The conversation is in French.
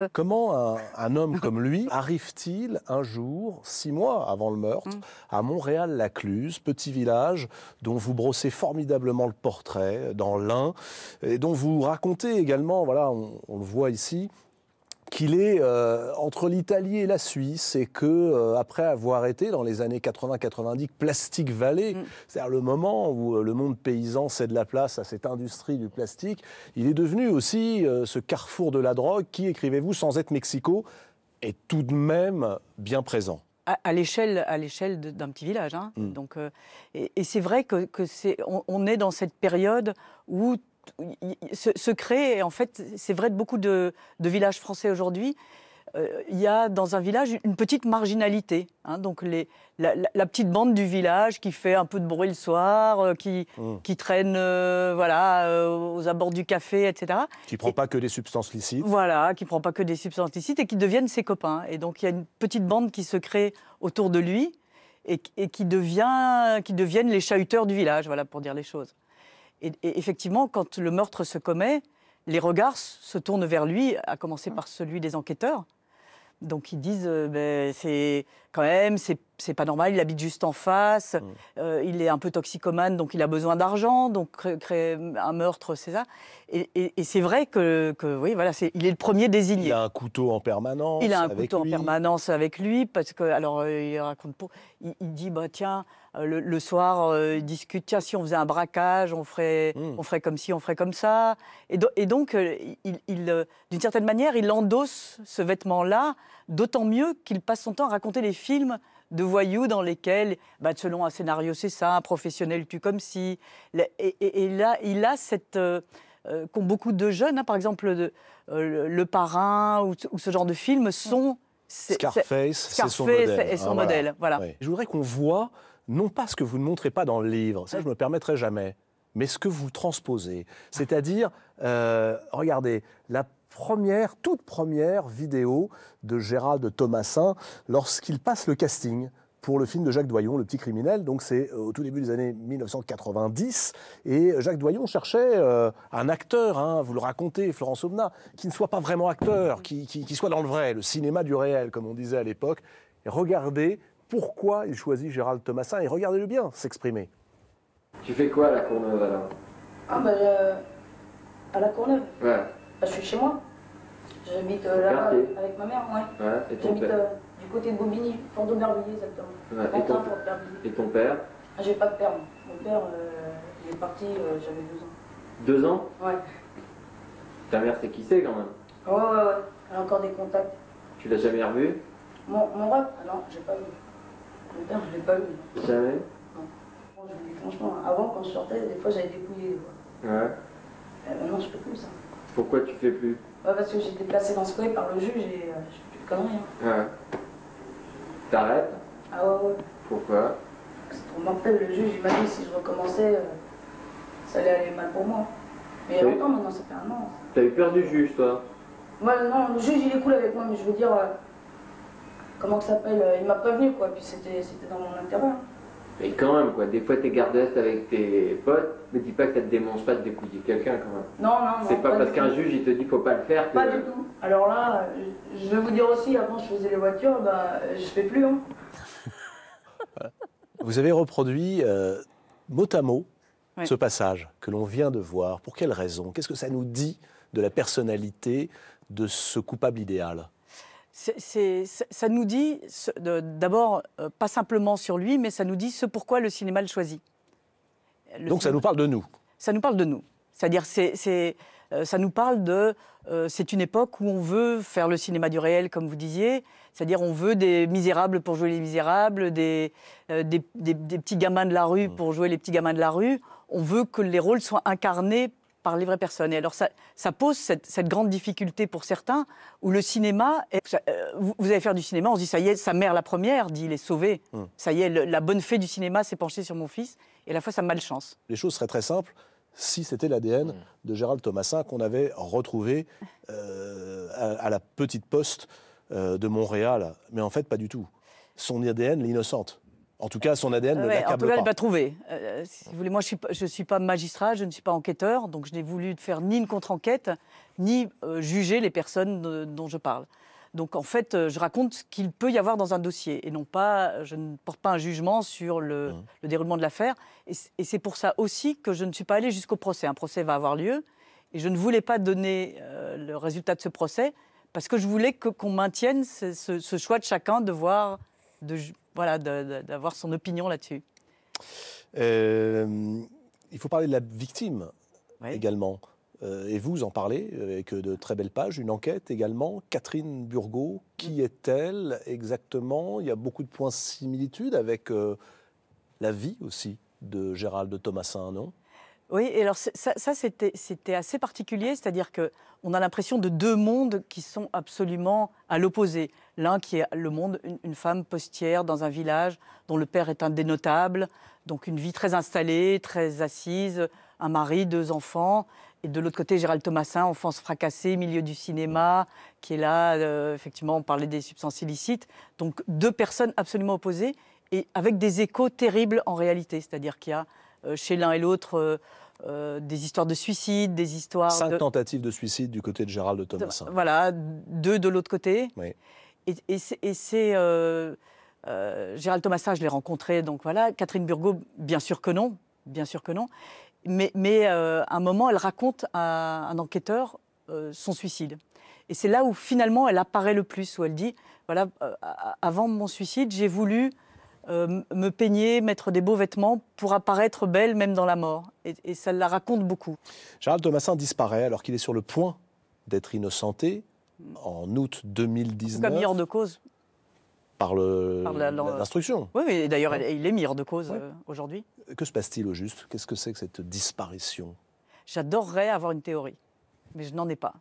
Comment un, homme comme lui arrive-t-il un jour, six mois avant le meurtre, mm. à Montréal-Lacluse, petit village dont vous brossez formidablement le portrait dans l'un, et dont vous racontez également, voilà, on le voit ici, qu'il est euh, entre l'Italie et la Suisse et que euh, après avoir été dans les années 80-90 plastique vallée, c'est-à-dire le moment où euh, le monde paysan cède la place à cette industrie du plastique, il est devenu aussi ce carrefour de la drogue qui, écrivez-vous, sans être Mexico, est tout de même bien présent à l'échelle à l'échelle d'un petit village. Hein. Mm. Donc, et, c'est vrai que, c'est on, est dans cette période où se, se crée, et en fait, c'est vrai de beaucoup de, villages français aujourd'hui, euh, il y a dans un village une petite marginalité. Hein. donc la, petite bande du village qui fait un peu de bruit le soir, euh, mmh. qui, traîne euh, voilà, aux abords du café, etc. Qui ne prend pas que des substances licites. Voilà, qui ne prend pas que des substances licites et qui deviennent ses copains. Et donc il y a une petite bande qui se crée autour de lui et, et qui, devient, qui deviennent les chahuteurs du village, voilà, pour dire les choses. Et, effectivement, quand le meurtre se commet, les regards se tournent vers lui, à commencer mmh. par celui des enquêteurs. Donc ils disent, euh, ben, c'est même, c'est pas normal, il habite juste en face, mm. euh, il est un peu toxicomane, donc il a besoin d'argent, donc créer, un meurtre, c'est ça. Et, c'est vrai que, oui, voilà, est, il est le premier désigné. Il a un couteau en permanence. Il a un couteau en permanence avec lui, parce que, alors, euh, il raconte il, dit, bah tiens, euh, le, soir, il discute, tiens, si on faisait un braquage, on ferait, mm. on ferait comme ci, on ferait comme ça. Et, et donc, il, d'une certaine manière, il endosse ce vêtement-là, d'autant mieux qu'il passe son temps à raconter les films de voyous dans lesquels, bah, selon un scénario c'est ça, un professionnel tue comme si. Et, là, il a cette... Euh, euh, qu'ont beaucoup de jeunes, hein, par exemple de, euh, Le Parrain ou, ce genre de films, sont... Scarface, c'est son modèle. Et son ah, modèle voilà. Je voudrais qu'on voit non pas ce que vous ne montrez pas dans le livre, ça je me permettrai jamais, mais ce que vous transposez. C'est-à-dire, euh, regardez, la première, toute première vidéo de Gérald Thomasin lorsqu'il passe le casting pour le film de Jacques Doyon, Le Petit Criminel. Donc c'est euh, au tout début des années 1990. Et euh, Jacques Doyon cherchait un acteur, hein, vous le racontez, Florence Aubenas, qui ne soit pas vraiment acteur, qui, soit dans le vrai, le cinéma du réel, comme on disait à l'époque. regardez pourquoi il choisit Gérald Thomasin et regardez-le bien s'exprimer. Tu fais quoi à la Courneuve alors Ah bah euh, à la Courneuve Ouais. Bah, je suis chez moi. J'habite euh, là avec ma mère, ouais. Ouais, et ton père euh, du côté de Bobigny, Fondo exactement. Ouais, et ton- père ah, J'ai pas de père, Mon père, euh, il est parti, j'avais deux ans. Deux ans Ouais. Ta mère, c'est qui c'est quand même Ouais, ouais, ouais. Elle a encore des contacts. Tu l'as jamais revu Mon, mon rep, ah non, j'ai pas vu Mon père, je l'ai pas vu Jamais Franchement, avant, quand je sortais, des fois, j'avais des Ouais. Euh, maintenant, je peux plus ça. Pourquoi tu fais plus ouais, Parce que j'ai été placée dans ce coin par le juge et je euh, je fais plus de conneries. Hein. Ouais. T'arrêtes Ah ouais, ouais. Pourquoi C'est trop mortel. Le juge, il m'a dit si je recommençais, euh, ça allait aller mal pour moi. Mais il y a longtemps maintenant, ça fait un an. T'as eu peur du juge, toi Ouais, non, le juge, il est cool avec moi, mais je veux dire. Euh, comment ça s'appelle Il m'a prévenu, quoi. Puis c'était dans mon intérieur. Hein. Mais quand même, quoi, des fois t'es gardeste avec tes potes, mais dis pas que ça te démange pas de dépouiller quelqu'un quand même. Non, non, non. C'est pas, parce qu'un juge il te dit qu'il faut pas le faire. Pas du tout. Alors là, je vais vous dire aussi, avant je faisais les voitures, bah je fais plus. Hein. vous avez reproduit euh, mot à mot ce passage que l'on vient de voir. Pour quelle raison Qu'est-ce que ça nous dit de la personnalité de ce coupable idéal c'est ça nous dit, d'abord, euh, pas simplement sur lui, mais ça nous dit ce pourquoi le cinéma le choisit. Donc ça nous parle de nous Ça nous parle de nous. C'est-à-dire, c'est, euh, ça nous parle de. Euh, c'est une époque où on veut faire le cinéma du réel, comme vous disiez. C'est-à-dire, on veut des misérables pour jouer les misérables, des petits gamins de la rue mmh. pour jouer les petits gamins de la rue. On veut que les rôles soient incarnés par les vraies personnes. Et alors ça, ça pose cette, grande difficulté pour certains où le cinéma, euh, vous, allez faire du cinéma, on se dit ça y est, sa mère la première dit il est sauvé, hmm. ça y est, la bonne fée du cinéma s'est penchée sur mon fils, et à la fois ça malchance. Les choses seraient très simples si c'était l'ADN hmm. de Gérald Thomasin qu'on avait retrouvé euh, à, la petite poste euh, de Montréal, mais en fait pas du tout. Son ADN l'innocente. En tout cas, son ADN ne va pas. En tout elle si vous voulez, moi, je ne suis, pas magistrat, je ne suis pas enquêteur, donc je n'ai voulu faire ni une contre-enquête, ni euh, juger les personnes dont je parle. Donc, en fait, euh, je raconte ce qu'il peut y avoir dans un dossier et non pas, euh, je ne porte pas un jugement sur le, mmh. déroulement de l'affaire. Et c'est pour ça aussi que je ne suis pas allée jusqu'au procès. Un procès va avoir lieu et je ne voulais pas donner le résultat de ce procès parce que je voulais qu'on maintienne ce, choix de chacun de voir voilà, d'avoir son opinion là-dessus. Euh, il faut parler de la victime également. Euh, et vous, en parlez avec de très belles pages, une enquête également. Catherine Burgot, qui mm. est-elle exactement Il y a beaucoup de points de similitude avec euh, la vie aussi de Gérald de Thomasin, non oui, et alors ça, ça c'était assez particulier, c'est-à-dire qu'on a l'impression de deux mondes qui sont absolument à l'opposé. L'un qui est Le Monde, une, femme postière dans un village dont le père est un dénotable donc une vie très installée, très assise, un mari, deux enfants. Et de l'autre côté, Gérald Thomasin, enfance fracassée, milieu du cinéma, qui est là, euh, effectivement, on parlait des substances illicites. Donc deux personnes absolument opposées et avec des échos terribles en réalité. C'est-à-dire qu'il y a euh, chez l'un et l'autre. Euh, des histoires de suicide, des histoires. Cinq tentatives de suicide du côté de Gérald Thomasin. Voilà, deux de l'autre côté. Et, c'est. Euh, euh, Gérald Thomasin, je l'ai rencontré, donc voilà. Catherine Burgot, bien sûr que non, bien sûr que non. Mais, euh, à un moment, elle raconte à un enquêteur son suicide. Et c'est là où finalement elle apparaît le plus, où elle dit voilà, avant mon suicide, j'ai voulu me peigner, mettre des beaux vêtements pour apparaître belle même dans la mort. Et, et ça la raconte beaucoup. Gérald Thomasin disparaît alors qu'il est sur le point d'être innocenté en août 2019. Comme hors de cause par l'instruction. Oui, mais d'ailleurs, hein il est mis hors de cause euh, aujourd'hui. Que se passe-t-il au juste Qu'est-ce que c'est que cette disparition J'adorerais avoir une théorie, mais je n'en ai pas.